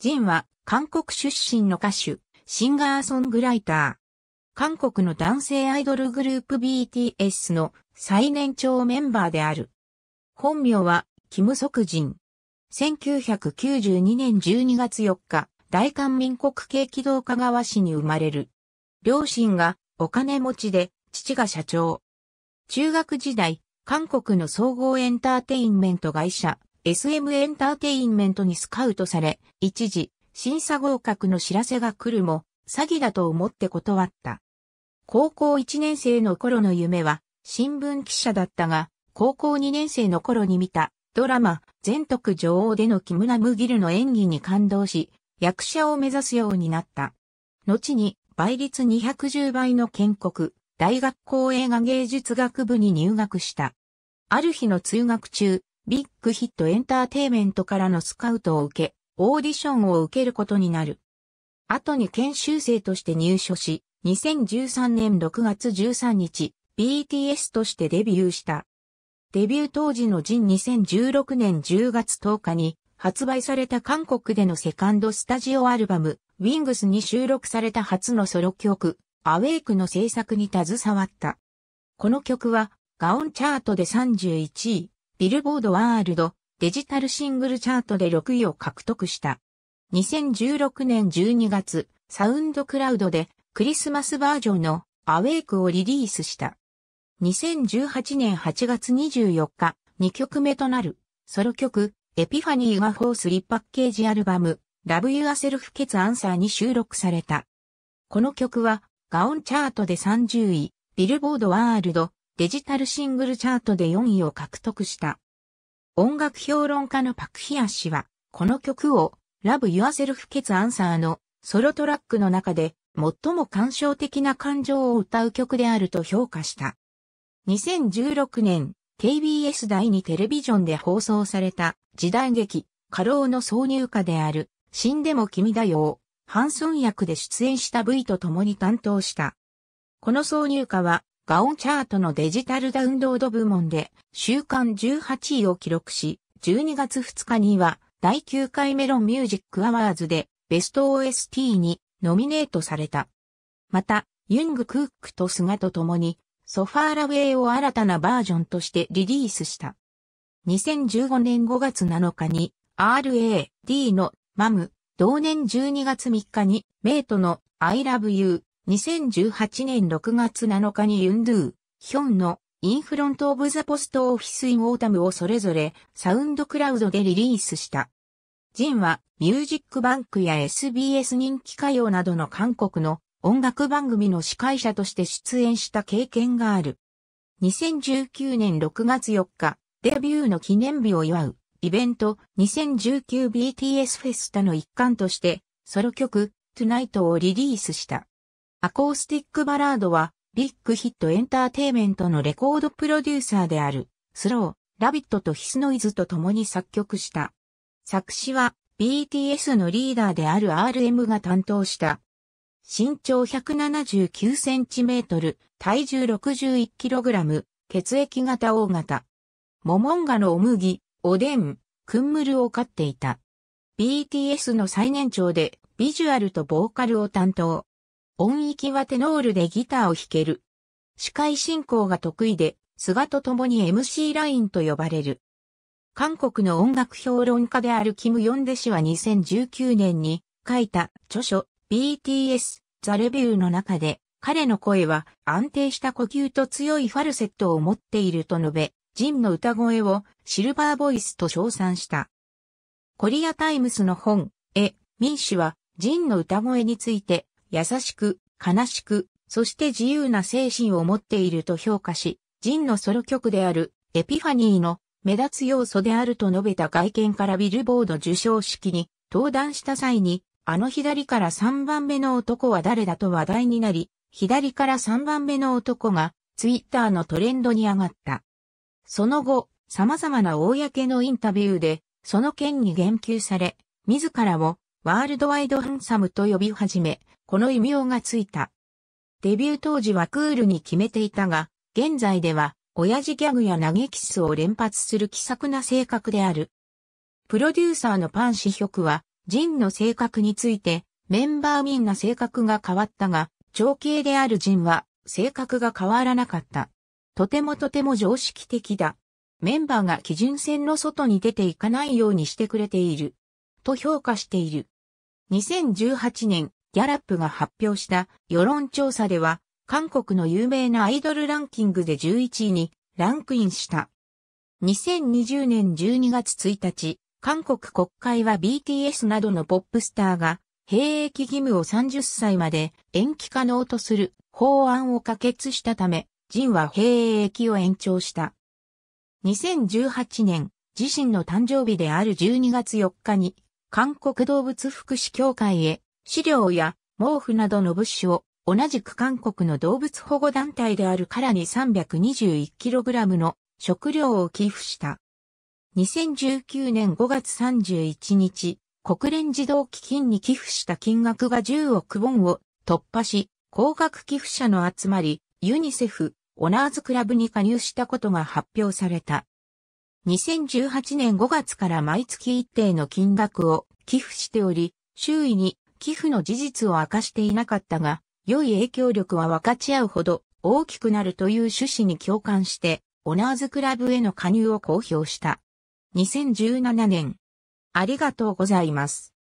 ジンは韓国出身の歌手、シンガーソングライター。韓国の男性アイドルグループ BTS の最年長メンバーである。本名は、キム・ソクジン。1992年12月4日、大韓民国系軌道香川市に生まれる。両親がお金持ちで、父が社長。中学時代、韓国の総合エンターテインメント会社、SM エンターテインメントにスカウトされ、一時、審査合格の知らせが来るも、詐欺だと思って断った。高校1年生の頃の夢は、新聞記者だったが、高校2年生の頃に見た、ドラマ、全徳女王での木村ギルの演技に感動し、役者を目指すようになった。後に、倍率210倍の建国、大学校映画芸術学部に入学した。ある日の通学中、ビッグヒットエンターテイメントからのスカウトを受け、オーディションを受けることになる。後に研修生として入所し、2013年6月13日、BTS としてデビューした。デビュー当時のジン2016年10月10日に発売された韓国でのセカンドスタジオアルバム、Wings に収録された初のソロ曲、Awake の制作に携わった。この曲は、ガオンチャートで31位、ビルボードワールドデジタルシングルチャートで6位を獲得した。2016年12月、サウンドクラウドでクリスマスバージョンのアウェイクをリリースした。2018年8月24日、2曲目となるソロ曲エピファニーがフォースリパッケージアルバムラブユアセルフケツアンサーに収録された。この曲はガオンチャートで30位、ビルボードワールドデジタルシングルチャートで4位を獲得した。音楽評論家のパクヒア氏は、この曲を、Love Yourself ー s Answer のソロトラックの中で、最も感傷的な感情を歌う曲であると評価した。2016年、KBS 第2テレビジョンで放送された時代劇、過労の挿入歌である、死んでも君だよハンソン役で出演した V と共に担当した。この挿入歌はガオチャートのデジタルダウンロード部門で週間18位を記録し、12月2日には第9回メロンミュージックアワーズでベスト OST にノミネートされた。また、ユング・クックと菅と共にソファーラウェイを新たなバージョンとしてリリースした。2015年5月7日に RAD のマム、同年12月3日にメイトの I Love You 2018年6月7日にユンドゥ、ヒョンのインフロントオブザポストオフィスインオータムをそれぞれサウンドクラウドでリリースした。ジンはミュージックバンクや SBS 人気歌謡などの韓国の音楽番組の司会者として出演した経験がある。2019年6月4日、デビューの記念日を祝うイベント 2019BTS フェスタの一環としてソロ曲 Tonight をリリースした。アコースティックバラードは、ビッグヒットエンターテイメントのレコードプロデューサーである、スロー、ラビットとヒスノイズと共に作曲した。作詞は、BTS のリーダーである RM が担当した。身長1 7 9トル、体重6 1ラム、血液型 O 型。モモンガのお麦、おでん、クンムルを飼っていた。BTS の最年長でビジュアルとボーカルを担当。音域はテノールでギターを弾ける。司会進行が得意で、菅と共に MC ラインと呼ばれる。韓国の音楽評論家であるキム・ヨンデ氏は2019年に書いた著書 BTS ザ・レビューの中で彼の声は安定した呼吸と強いファルセットを持っていると述べ、ジンの歌声をシルバーボイスと称賛した。コリアタイムスの本、え、ミン氏はジンの歌声について優しく、悲しく、そして自由な精神を持っていると評価し、ジンのソロ曲であるエピファニーの目立つ要素であると述べた外見からビルボード受賞式に登壇した際に、あの左から3番目の男は誰だと話題になり、左から3番目の男がツイッターのトレンドに上がった。その後、様々な公のインタビューで、その件に言及され、自らをワールドワイドハンサムと呼び始め、この異名がついた。デビュー当時はクールに決めていたが、現在では、親父ギャグや投げキスを連発する気さくな性格である。プロデューサーのパン・シヒョクは、ジンの性格について、メンバーみんな性格が変わったが、長兄であるジンは、性格が変わらなかった。とてもとても常識的だ。メンバーが基準線の外に出ていかないようにしてくれている。と評価している。2018年、ギャラップが発表した世論調査では、韓国の有名なアイドルランキングで11位にランクインした。2020年12月1日、韓国国会は BTS などのポップスターが兵役義務を30歳まで延期可能とする法案を可決したため、ジンは兵役を延長した。2018年、自身の誕生日である12月4日に、韓国動物福祉協会へ飼料や毛布などの物資を同じく韓国の動物保護団体であるからに 321kg の食料を寄付した。2019年5月31日、国連児童基金に寄付した金額が10億ウォンを突破し、高額寄付者の集まり、ユニセフ、オナーズクラブに加入したことが発表された。2018年5月から毎月一定の金額を寄付しており、周囲に寄付の事実を明かしていなかったが、良い影響力は分かち合うほど大きくなるという趣旨に共感して、オナーズクラブへの加入を公表した。2017年。ありがとうございます。